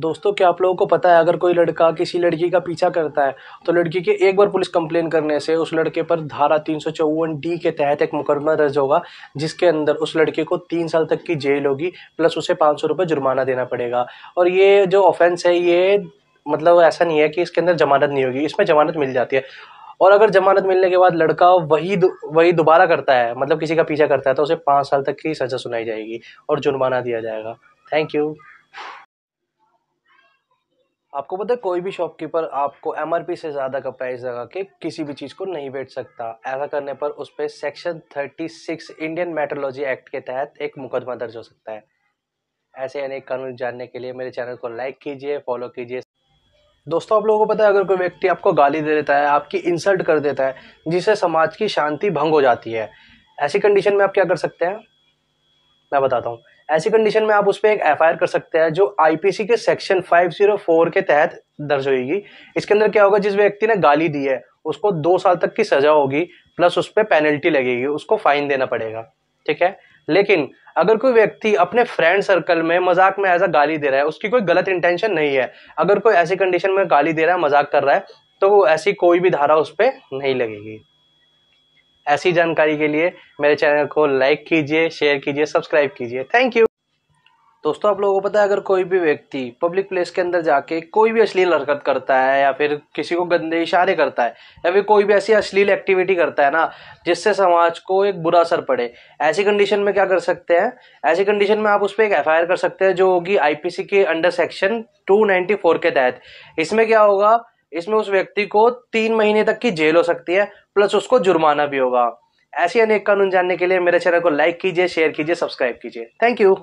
दोस्तों क्या आप लोगों को पता है अगर कोई लड़का किसी लड़की का पीछा करता है तो लड़की के एक बार पुलिस कंप्लेन करने से उस लड़के पर धारा तीन डी के तहत एक मुकदमा दर्ज होगा जिसके अंदर उस लड़के को तीन साल तक की जेल होगी प्लस उसे पाँच सौ रुपये जुर्माना देना पड़ेगा और ये जो ऑफेंस है ये मतलब ऐसा नहीं है कि इसके अंदर जमानत नहीं होगी इसमें जमानत मिल जाती है और अगर जमानत मिलने के बाद लड़का वही दु, वही दोबारा करता है मतलब किसी का पीछा करता है तो उसे पाँच साल तक की सज़ा सुनाई जाएगी और जुर्माना दिया जाएगा थैंक यू आपको पता है कोई भी शॉपकीपर आपको एम से ज़्यादा का प्राइस लगा के किसी भी चीज़ को नहीं बेच सकता ऐसा करने पर उस पर सेक्शन 36 इंडियन मेट्रोलॉजी एक्ट के तहत एक मुकदमा दर्ज हो सकता है ऐसे अनेक कानून जानने के लिए मेरे चैनल को लाइक कीजिए फॉलो कीजिए दोस्तों आप लोगों को पता है अगर कोई व्यक्ति आपको गाली दे देता है आपकी इंसल्ट कर देता है जिससे समाज की शांति भंग हो जाती है ऐसी कंडीशन में आप क्या कर सकते हैं मैं बताता हूँ ऐसी कंडीशन में आप उस पर एक एफ कर सकते हैं जो आईपीसी के सेक्शन 504 के तहत दर्ज होगी इसके अंदर क्या होगा जिस व्यक्ति ने गाली दी है उसको दो साल तक की सजा होगी प्लस उस पर पेनल्टी लगेगी उसको फाइन देना पड़ेगा ठीक है लेकिन अगर कोई व्यक्ति अपने फ्रेंड सर्कल में मजाक में एज अ गाली दे रहा है उसकी कोई गलत इंटेंशन नहीं है अगर कोई ऐसी कंडीशन में गाली दे रहा है मजाक कर रहा है तो ऐसी कोई भी धारा उस पर नहीं लगेगी ऐसी जानकारी के लिए मेरे चैनल को लाइक कीजिए शेयर कीजिए सब्सक्राइब कीजिए थैंक यू दोस्तों आप लोगों को पता है अगर कोई भी व्यक्ति पब्लिक प्लेस के अंदर जाके कोई भी अश्लील हरकत करता है या फिर किसी को गंदे इशारे करता है या फिर कोई भी ऐसी अश्लील एक्टिविटी करता है ना जिससे समाज को एक बुरा असर पड़े ऐसी कंडीशन में क्या कर सकते हैं ऐसी कंडीशन में आप उस पर एक एफ कर सकते हैं जो होगी आई के अंडर सेक्शन टू के तहत इसमें क्या होगा इसमें उस व्यक्ति को तीन महीने तक की जेल हो सकती है प्लस उसको जुर्माना भी होगा ऐसे अनेक कानून जानने के लिए मेरे चैनल को लाइक कीजिए शेयर कीजिए सब्सक्राइब कीजिए थैंक यू